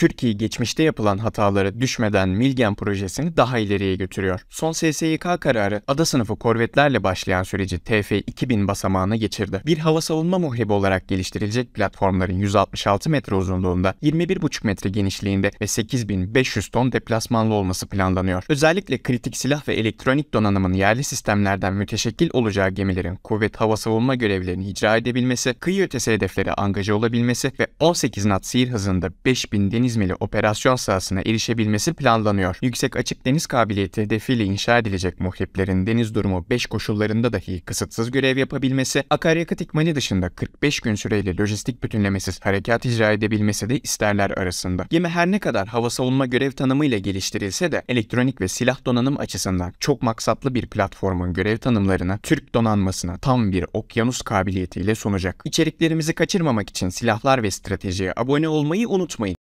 Türkiye geçmişte yapılan hatalara düşmeden Milgen projesini daha ileriye götürüyor. Son SSYK kararı ada sınıfı korvetlerle başlayan süreci TF2000 basamağına geçirdi. Bir hava savunma muhribi olarak geliştirilecek platformların 166 metre uzunluğunda, 21,5 metre genişliğinde ve 8500 ton deplasmanlı olması planlanıyor. Özellikle kritik silah ve elektronik donanımın yerli sistemlerden müteşekkil olacağı gemilerin kuvvet hava savunma görevlerini icra edebilmesi, kıyı ötesi hedeflere angaje olabilmesi ve 18 knot sihir hızında 5000 deniz mekanizmeli operasyon sahasına erişebilmesi planlanıyor. Yüksek açık deniz kabiliyeti hedefiyle inşa edilecek muhiplerin deniz durumu 5 koşullarında dahi kısıtsız görev yapabilmesi, akaryakıt ikmali dışında 45 gün süreyle lojistik bütünlemesiz harekat icra edebilmesi de isterler arasında. Gemi her ne kadar hava savunma görev tanımıyla geliştirilse de elektronik ve silah donanım açısından çok maksatlı bir platformun görev tanımlarına Türk donanmasına tam bir okyanus kabiliyetiyle sunacak. İçeriklerimizi kaçırmamak için silahlar ve stratejiye abone olmayı unutmayın.